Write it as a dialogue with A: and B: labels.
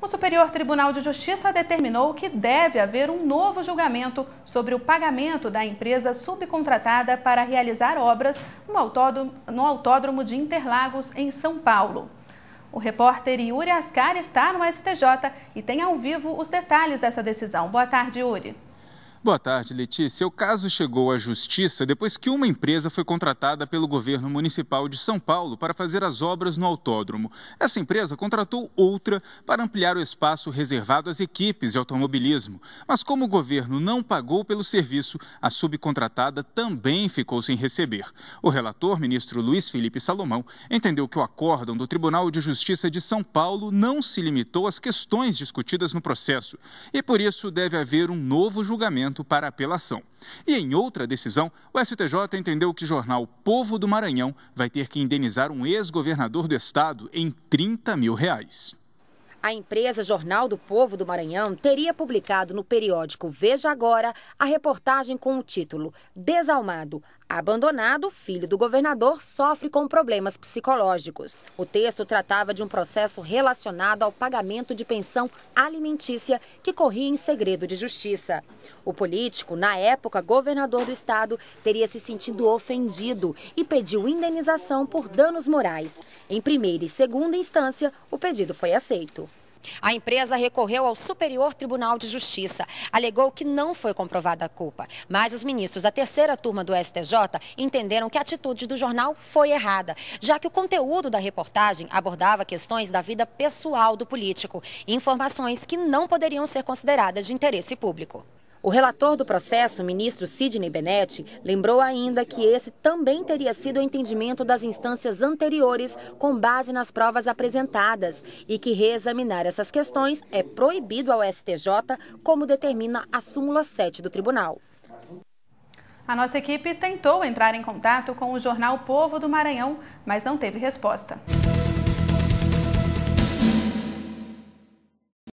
A: O Superior Tribunal de Justiça determinou que deve haver um novo julgamento sobre o pagamento da empresa subcontratada para realizar obras no Autódromo de Interlagos, em São Paulo. O repórter Yuri Ascar está no STJ e tem ao vivo os detalhes dessa decisão. Boa tarde, Yuri.
B: Boa tarde, Letícia. O caso chegou à Justiça depois que uma empresa foi contratada pelo governo municipal de São Paulo para fazer as obras no autódromo. Essa empresa contratou outra para ampliar o espaço reservado às equipes de automobilismo. Mas, como o governo não pagou pelo serviço, a subcontratada também ficou sem receber. O relator, ministro Luiz Felipe Salomão, entendeu que o acórdão do Tribunal de Justiça de São Paulo não se limitou às questões discutidas no processo e, por isso, deve haver um novo julgamento para apelação. E em outra decisão, o STJ entendeu que o jornal Povo do Maranhão vai ter que indenizar um ex-governador do estado em 30 mil reais.
C: A empresa Jornal do Povo do Maranhão teria publicado no periódico Veja Agora a reportagem com o título Desalmado, abandonado, filho do governador sofre com problemas psicológicos. O texto tratava de um processo relacionado ao pagamento de pensão alimentícia que corria em segredo de justiça. O político, na época governador do estado, teria se sentido ofendido e pediu indenização por danos morais. Em primeira e segunda instância, o pedido foi aceito. A empresa recorreu ao Superior Tribunal de Justiça, alegou que não foi comprovada a culpa, mas os ministros da terceira turma do STJ entenderam que a atitude do jornal foi errada, já que o conteúdo da reportagem abordava questões da vida pessoal do político, informações que não poderiam ser consideradas de interesse público. O relator do processo, ministro Sidney Bennett, lembrou ainda que esse também teria sido o entendimento das instâncias anteriores com base nas provas apresentadas e que reexaminar essas questões é proibido ao STJ, como determina a súmula 7 do tribunal. A nossa
A: equipe tentou entrar em contato com o jornal Povo do Maranhão, mas não teve resposta.